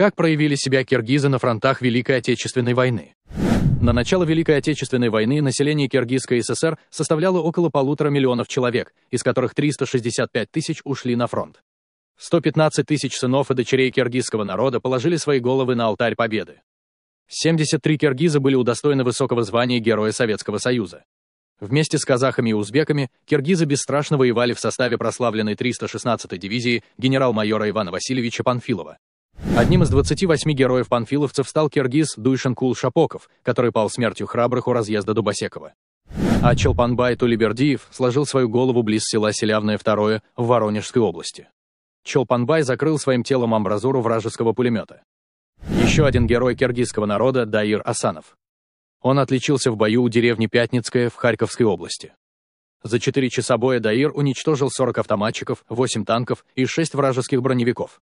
Как проявили себя киргизы на фронтах Великой Отечественной войны? На начало Великой Отечественной войны население Киргизской ССР составляло около полутора миллионов человек, из которых 365 тысяч ушли на фронт. 115 тысяч сынов и дочерей киргизского народа положили свои головы на алтарь победы. 73 киргиза были удостоены высокого звания Героя Советского Союза. Вместе с казахами и узбеками киргизы бесстрашно воевали в составе прославленной 316-й дивизии генерал-майора Ивана Васильевича Панфилова. Одним из 28 героев-панфиловцев стал киргиз Дуйшенкул Шапоков, который пал смертью храбрых у разъезда Дубосекова. А Челпанбай Тулибердиев сложил свою голову близ села Селявное Второе в Воронежской области. Челпанбай закрыл своим телом амбразуру вражеского пулемета. Еще один герой киргизского народа – Даир Асанов. Он отличился в бою у деревни Пятницкая в Харьковской области. За 4 часа боя Даир уничтожил 40 автоматчиков, 8 танков и 6 вражеских броневиков.